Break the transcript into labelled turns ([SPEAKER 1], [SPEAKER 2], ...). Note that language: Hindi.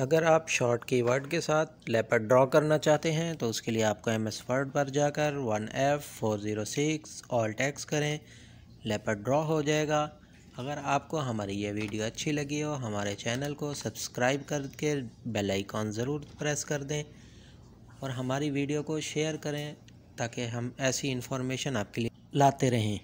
[SPEAKER 1] अगर आप शॉर्ट कीवर्ड के साथ लेपर ड्रॉ करना चाहते हैं तो उसके लिए आपको एम एस वर्ड पर जाकर one F four zero six all tax करें लेपर ड्रॉ हो जाएगा अगर आपको हमारी ये वीडियो अच्छी लगी हो हमारे चैनल को सब्सक्राइब करके बेल आइकॉन ज़रूर प्रेस कर दें और हमारी वीडियो को शेयर करें ताकि हम ऐसी इन्फॉर्मेशन आपके लिए लाते रहें